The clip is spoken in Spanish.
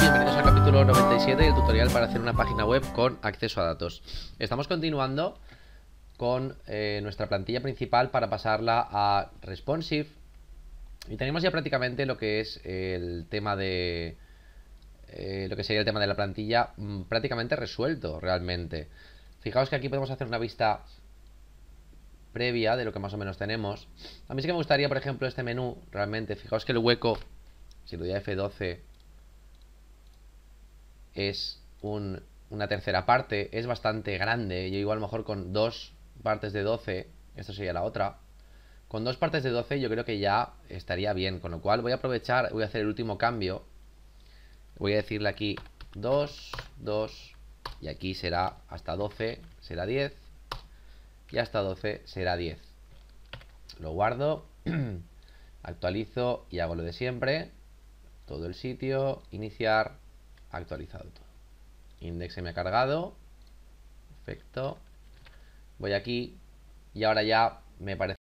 bienvenidos al capítulo 97 del tutorial para hacer una página web con acceso a datos. Estamos continuando con eh, nuestra plantilla principal para pasarla a responsive y tenemos ya prácticamente lo que es el tema de eh, lo que sería el tema de la plantilla mm, prácticamente resuelto realmente. Fijaos que aquí podemos hacer una vista previa de lo que más o menos tenemos. A mí sí que me gustaría, por ejemplo, este menú, realmente, fijaos que el hueco, si lo doy a F12, es una tercera parte, es bastante grande. Yo igual a lo mejor con dos partes de 12, esto sería la otra. Con dos partes de 12 yo creo que ya estaría bien, con lo cual voy a aprovechar, voy a hacer el último cambio. Voy a decirle aquí 2, 2, y aquí será hasta 12, será 10, y hasta 12 será 10. Lo guardo, actualizo y hago lo de siempre. Todo el sitio, iniciar, actualizado todo. Index se me ha cargado. Perfecto. Voy aquí y ahora ya me parece